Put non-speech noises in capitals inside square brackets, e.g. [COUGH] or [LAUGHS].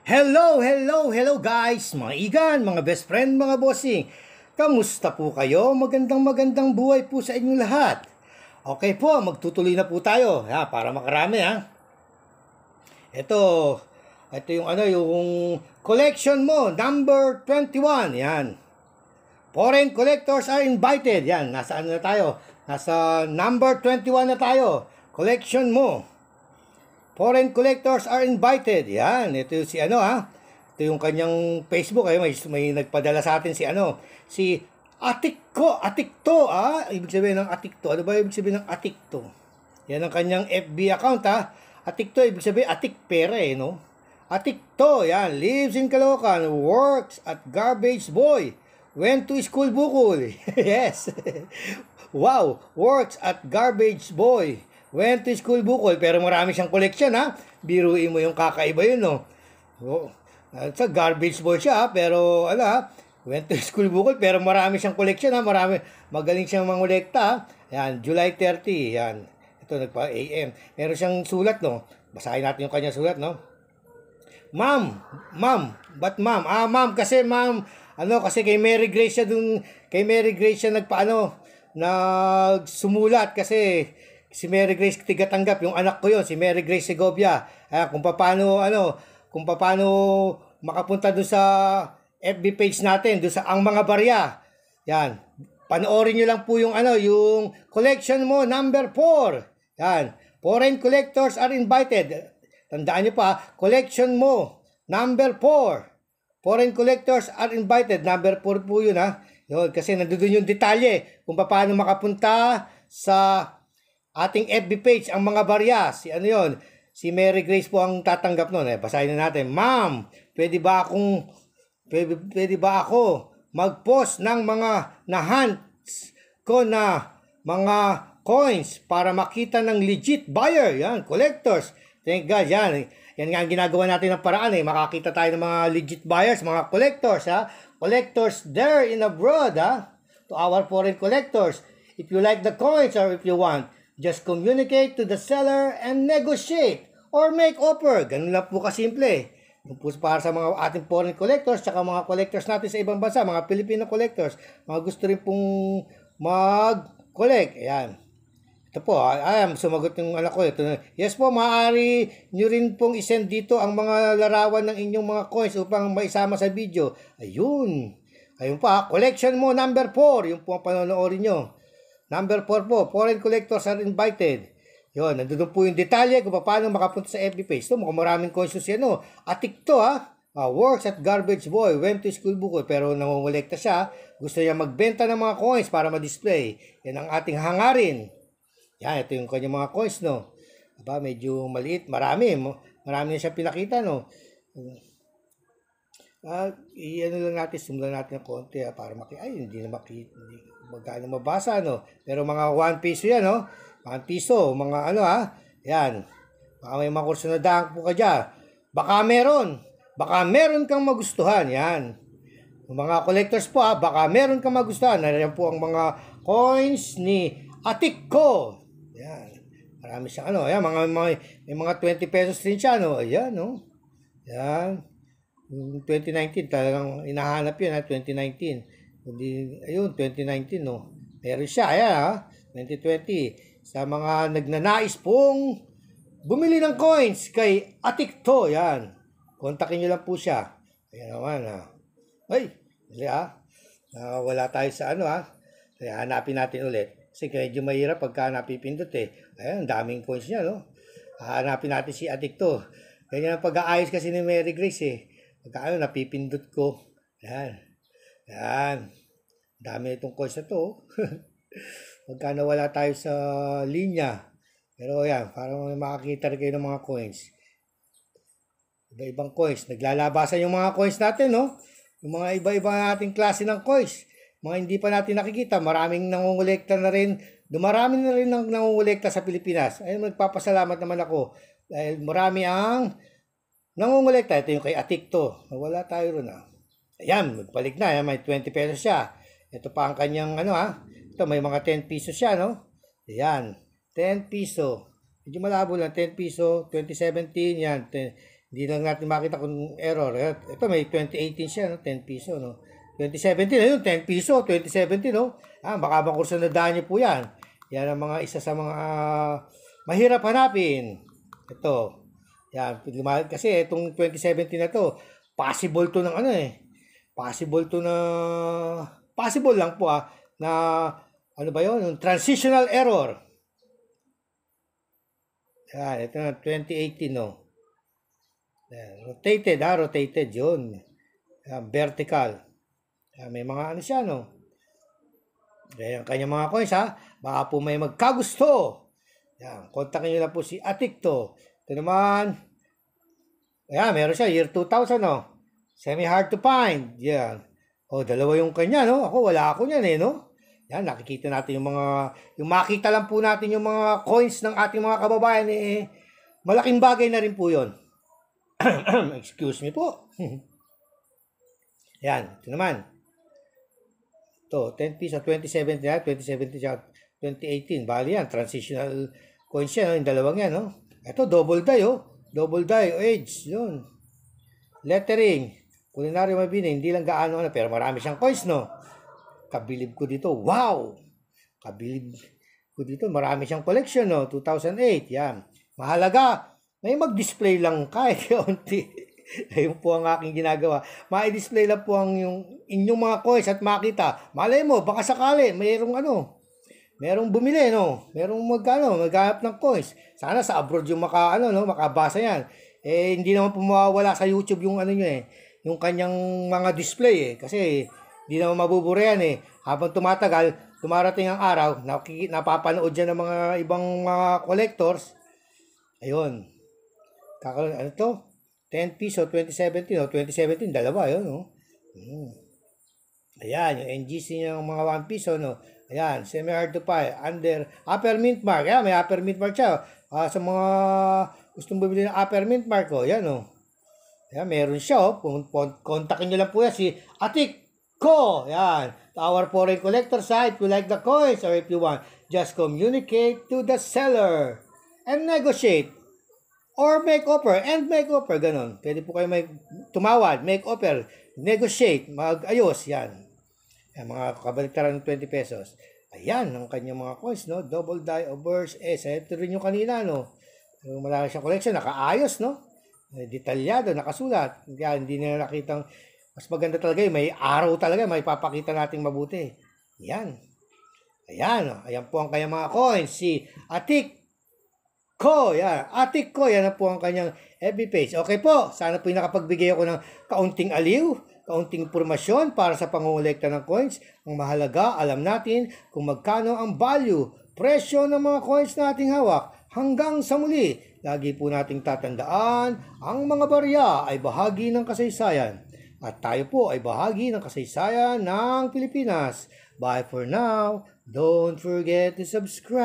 Hello, hello, hello guys! Mga igan, mga best friend, mga bossing. Kamusta po kayo? Magandang magandang buhay po sa inyong lahat. Okay po, magtutuloy na po tayo ha, para makarami ha. Ito, ito yung ano, yung collection mo, number 21, yan. Foreign collectors are invited, yan, nasa ano na tayo? Nasa number 21 na tayo, collection mo. Foreign collectors are invited. Yan, ito si ano ha. Ito yung kanyang Facebook. Ay, may, may nagpadala sa atin si ano. Si Atikto, Atikto ah, Ibig sabihin ng Atikto. Ano ba ibig sabihin ng Atikto? Yan ang kanyang FB account ha. Atikto, ibig sabihin Atik pera eh, no? Atikto, yan. Lives in Caloocan. Works at garbage boy. Went to school bukol. [LAUGHS] yes. [LAUGHS] wow. Works at garbage boy Went to school Bukol, pero marami siyang collection ha. Biruin mo yung kakaiba yun, no? Oh, sa garbage boy siya, pero ala, went to school Bukol, pero marami siyang collection ha. Marami, magaling siyang mangolekta ha. Yan, July 30, yan. Ito, nagpa AM. Meron siyang sulat, no? Basahin natin yung kanya sulat, no? Ma'am, ma'am, but ma'am? Ah, ma'am, kasi ma'am, ano, kasi kay Mary Grace siya dun, kay Mary Grace siya nagpaano, nagsumulat kasi si Mary Grace tigatanggap, yung anak ko yon si Mary Grace Segovia. Ah, kung paano, ano, kung paano makapunta doon sa FB page natin, doon sa Ang Mga Barya. Yan. Panoorin niyo lang po yung, ano, yung collection mo, number 4. Yan. Foreign collectors are invited. Tandaan niyo pa, collection mo, number 4. Foreign collectors are invited. Number 4 po yun ha. Yun, kasi nandoon yung detalye kung paano makapunta sa ating FB page ang mga barya. Si ano yon? Si Mary Grace po ang tatanggap noon. Eh, basahin na natin. Ma'am, pwede ba akong pwede, pwede ba ako mag-post ng mga na-hunts ko na mga coins para makita ng legit buyer, yan, collectors. Thank God, yan. Yan nga ang ginagawa natin ng paraan eh. Makakita tayo ng mga legit buyers, mga collectors, ha? Collectors there in abroad, ha? To our foreign collectors. If you like the coins or if you want, Just communicate to the seller and negotiate or make offer. Ganun lang po kasimple. Yung po para sa mga ating foreign collectors tsaka mga collectors natin sa ibang bansa, mga Filipino collectors, mga gusto rin pong mag-collect. Ayan. Ito po, I ah, am ah, sumagot yung anak ko. Ito, yes po, maaari nyo rin pong isend dito ang mga larawan ng inyong mga coins upang maisama sa video. Ayun. Ayun pa, ah, collection mo number 4. Yung po ang panonoorin nyo. Number 4 po, foreign collectors are invited. Yon, nandito po yung detalye kung paano makapunta sa FB page. Ito, mukhang maraming conscious yan. No? Oh. Atik to ha. Uh, works at garbage boy, went to school bukod pero nangongolekta siya. Gusto niya magbenta ng mga coins para ma-display. Yan ang ating hangarin. Yan, ito yung kanyang mga coins, no? Aba, medyo maliit. Marami. Marami na siya pinakita, no? Ah, uh, iyan lang natin, simulan natin ng konti ha, para makita. Ay, hindi na makita. Hindi, magkano mabasa, no? Pero mga 1 piso yan, no? 1 piso, mga ano, ha? Ah, yan. Baka may mga kurso na daan po ka dyan. Baka meron. Baka meron kang magustuhan. Yan. Mga collectors po, ha? Ah, baka meron kang magustuhan. Nariyan po ang mga coins ni atik ko Yan. Marami siya, ano, yan, mga, mga, may mga 20 pesos din siya, no? Ayan, no? Yan. 2019, talagang inahanap yun, ha? Ah, 2019. Hindi, ayun, 2019, no? Meron siya, ayan, ha? Ah, 2020. Sa mga nagnanais pong bumili ng coins kay Atikto, yan. Kontakin nyo lang po siya. Ayan naman, ha? Ah. Ay, hindi, ha? Uh, ah, wala tayo sa ano, ha? Kaya hanapin natin ulit. Kasi medyo mahirap pagka napipindot, eh. Ayan, daming coins niya, no? Hanapin natin si Atikto. Ganyan ang pag-aayos kasi ni Mary Grace, eh. Pagka ano, napipindot ko. Ayan. Yan. Dami itong coins na to. Oh. [LAUGHS] Magka nawala tayo sa linya. Pero yan, parang makakita rin kayo ng mga coins. Iba-ibang coins. Naglalabasan yung mga coins natin, no? Oh. Yung mga iba-iba nating klase ng coins. Mga hindi pa natin nakikita, maraming nangungulekta na rin. Dumarami na rin ang nangungulekta sa Pilipinas. Ayun, nagpapasalamat naman ako. Dahil marami ang nangungulekta. Ito yung kay Atikto. Nawala tayo ron, ah. Ayan, nagbalik na. Ayan, may 20 pesos siya. Ito pa ang kanyang ano ha. Ah. Ito, may mga 10 pesos siya, no? Ayan, 10 piso. Medyo malabo lang, 10 piso, 2017, yan. 10, hindi lang natin makita kung error. Ito, may 2018 siya, no? 10 piso, no? 2017, ayun, 10 piso, 2017, no? Ah, baka bang kurso na danyo po yan. Yan ang mga isa sa mga uh, mahirap hanapin. Ito. Yan, kasi itong 2017 na to, possible to ng ano eh, possible to na possible lang po ah na ano ba 'yon, transitional error. Yan, ah, ito na 2018 no. Yan, rotated ha, ah, rotated 'yon. vertical. may mga ano siya no. ang kanyang mga coins ha. Ah, baka po may magkagusto. Yan, kontakin niyo na po si Atikto. Ito naman. Ayan, meron siya, year 2000 no. Semi hard to find. Yeah. Oh, dalawa yung kanya, no? Ako, wala ako niyan, eh, no? Yan, nakikita natin yung mga, yung makita lang po natin yung mga coins ng ating mga kababayan, eh, malaking bagay na rin po yun. [CLEARS THROAT] Excuse me po. [CLEARS THROAT] Yan, ito naman. Ito, 10 piece sa 2017 na, 2017 sa 2018. Bali yan, transitional coins yan, no? yung dalawang yan, no? Ito, double die, oh. Double die, oh, age, yun. Lettering. Culinary Mabini, hindi lang gaano ano, pero marami siyang coins, no? Kabilib ko dito, wow! Kabilib ko dito, marami siyang collection, no? 2008, yan. Mahalaga, may mag-display lang [LAUGHS] kahit eh, kaunti. Ayun po ang aking ginagawa. Ma-display lang po ang yung, inyong mga coins at makita. Malay mo, baka sakali, mayroong ano, merong bumili, no? Merong magkano, maghanap ng coins. Sana sa abroad yung maka, ano, no? makabasa yan. Eh, hindi naman pumawala sa YouTube yung ano nyo eh yung kanyang mga display eh. Kasi hindi naman mabubura yan eh. Habang tumatagal, tumarating ang araw, napapanood yan ng mga ibang mga collectors. Ayun. Kakaroon, ano to? 10 piece o 2017, o 2017, dalawa yun, no? Oh. Hmm. Ayan, yung NGC niya ng mga 1 piso, no? Ayan, semi-hard to pie, under, upper mint mark. Ayan, may upper mint mark siya. Uh, sa mga gustong bumili ng upper mint mark, oh, yan, Oh. Ayan, meron siya. Oh. Kontakin nyo lang po yan si Atik Ko. Yan. Our foreign collector site. If you like the coins or if you want, just communicate to the seller and negotiate or make offer and make offer. Ganon. Pwede po kayo may tumawad, make offer, negotiate, mag-ayos. Yan. Yan, mga kabaliktaran ng 20 pesos. Ayan, ang kanyang mga coins, no? Double die obverse, eh, S. Ito rin yung kanina, no? Yung malaki siyang collection, nakaayos, no? Eh, detalyado, nakasulat. Kaya hindi nila nakitang, mas maganda talaga yun. May araw talaga, may papakita nating mabuti. Yan. Ayan. Oh. Ayan po ang kanyang mga coins. Si Atik ko. Yan. Ah, Atik ko. Yan na po ang kanyang FB page. Okay po. Sana po yung nakapagbigay ako ng kaunting aliw kaunting impormasyon para sa pangungulekta ng coins. Ang mahalaga, alam natin kung magkano ang value, presyo ng mga coins na hawak. Hanggang sa muli, Lagi po nating tatandaan, ang mga barya ay bahagi ng kasaysayan. At tayo po ay bahagi ng kasaysayan ng Pilipinas. Bye for now. Don't forget to subscribe.